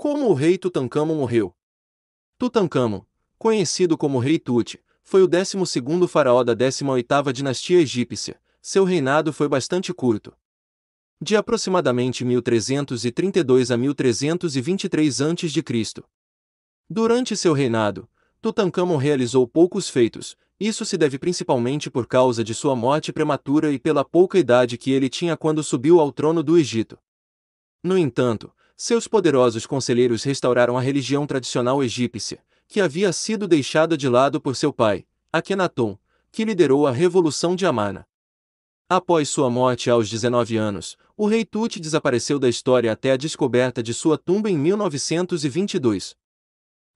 Como o rei Tutankhamon morreu? Tutankhamon, conhecido como Rei Tut, foi o 12º faraó da 18ª dinastia egípcia. Seu reinado foi bastante curto. De aproximadamente 1332 a 1323 a.C. Durante seu reinado, Tutankhamon realizou poucos feitos. Isso se deve principalmente por causa de sua morte prematura e pela pouca idade que ele tinha quando subiu ao trono do Egito. No entanto, seus poderosos conselheiros restauraram a religião tradicional egípcia, que havia sido deixada de lado por seu pai, Akhenaton, que liderou a Revolução de Amana. Após sua morte aos 19 anos, o rei Tut desapareceu da história até a descoberta de sua tumba em 1922.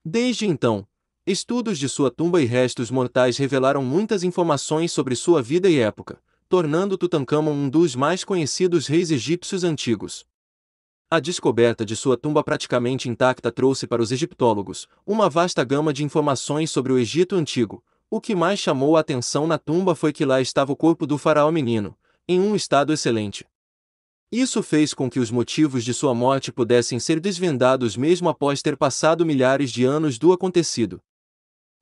Desde então, estudos de sua tumba e restos mortais revelaram muitas informações sobre sua vida e época, tornando Tutankhamon um dos mais conhecidos reis egípcios antigos. A descoberta de sua tumba praticamente intacta trouxe para os egiptólogos uma vasta gama de informações sobre o Egito Antigo. O que mais chamou a atenção na tumba foi que lá estava o corpo do faraó menino, em um estado excelente. Isso fez com que os motivos de sua morte pudessem ser desvendados mesmo após ter passado milhares de anos do acontecido.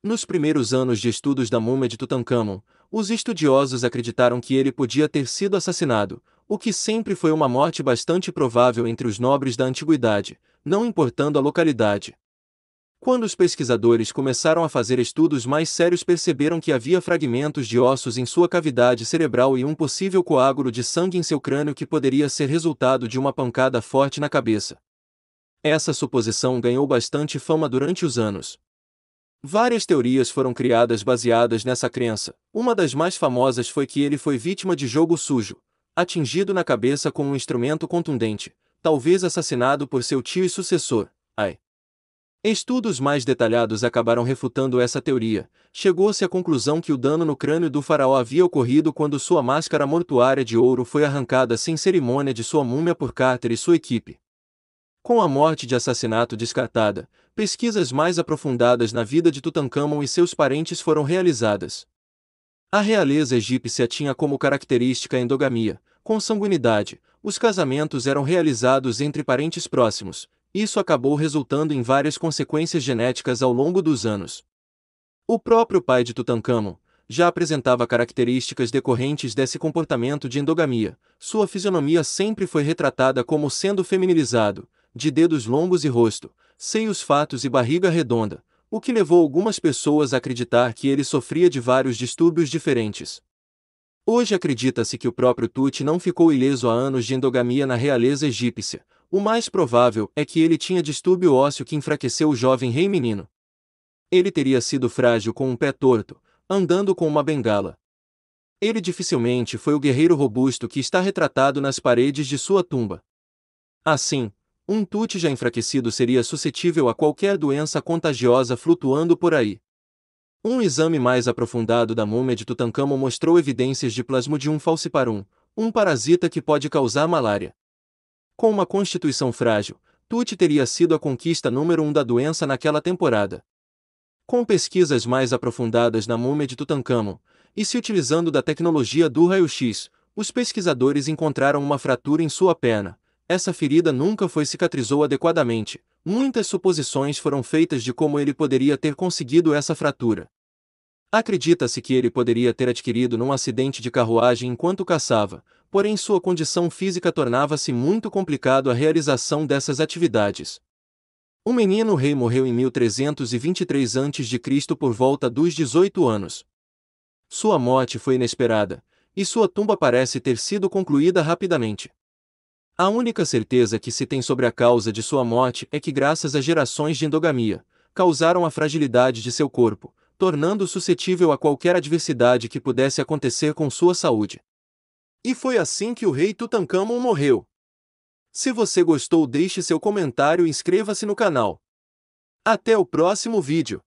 Nos primeiros anos de estudos da múmia de Tutankhamon, os estudiosos acreditaram que ele podia ter sido assassinado, o que sempre foi uma morte bastante provável entre os nobres da antiguidade, não importando a localidade. Quando os pesquisadores começaram a fazer estudos mais sérios, perceberam que havia fragmentos de ossos em sua cavidade cerebral e um possível coágulo de sangue em seu crânio que poderia ser resultado de uma pancada forte na cabeça. Essa suposição ganhou bastante fama durante os anos. Várias teorias foram criadas baseadas nessa crença. Uma das mais famosas foi que ele foi vítima de jogo sujo, atingido na cabeça com um instrumento contundente, talvez assassinado por seu tio e sucessor, Ai. Estudos mais detalhados acabaram refutando essa teoria. Chegou-se à conclusão que o dano no crânio do faraó havia ocorrido quando sua máscara mortuária de ouro foi arrancada sem cerimônia de sua múmia por Carter e sua equipe. Com a morte de assassinato descartada, pesquisas mais aprofundadas na vida de Tutankhamon e seus parentes foram realizadas. A realeza egípcia tinha como característica a endogamia, consanguinidade, os casamentos eram realizados entre parentes próximos, isso acabou resultando em várias consequências genéticas ao longo dos anos. O próprio pai de Tutankhamon já apresentava características decorrentes desse comportamento de endogamia. Sua fisionomia sempre foi retratada como sendo feminilizado, de dedos longos e rosto, seios fatos e barriga redonda, o que levou algumas pessoas a acreditar que ele sofria de vários distúrbios diferentes. Hoje acredita-se que o próprio Tut não ficou ileso a anos de endogamia na realeza egípcia. O mais provável é que ele tinha distúrbio ósseo que enfraqueceu o jovem rei menino. Ele teria sido frágil com um pé torto, andando com uma bengala. Ele dificilmente foi o guerreiro robusto que está retratado nas paredes de sua tumba. Assim, um Tut já enfraquecido seria suscetível a qualquer doença contagiosa flutuando por aí. Um exame mais aprofundado da múmia de Tutankhamon mostrou evidências de Plasmodium falciparum, um parasita que pode causar malária. Com uma constituição frágil, Tut teria sido a conquista número um da doença naquela temporada. Com pesquisas mais aprofundadas na múmia de Tutankhamon, e se utilizando da tecnologia do raio-x, os pesquisadores encontraram uma fratura em sua perna. Essa ferida nunca foi cicatrizou adequadamente, muitas suposições foram feitas de como ele poderia ter conseguido essa fratura. Acredita-se que ele poderia ter adquirido num acidente de carruagem enquanto caçava, porém sua condição física tornava-se muito complicado a realização dessas atividades. O menino rei morreu em 1323 a.C. por volta dos 18 anos. Sua morte foi inesperada, e sua tumba parece ter sido concluída rapidamente. A única certeza que se tem sobre a causa de sua morte é que, graças a gerações de endogamia, causaram a fragilidade de seu corpo, tornando-o suscetível a qualquer adversidade que pudesse acontecer com sua saúde. E foi assim que o rei Tutankhamon morreu. Se você gostou, deixe seu comentário e inscreva-se no canal. Até o próximo vídeo!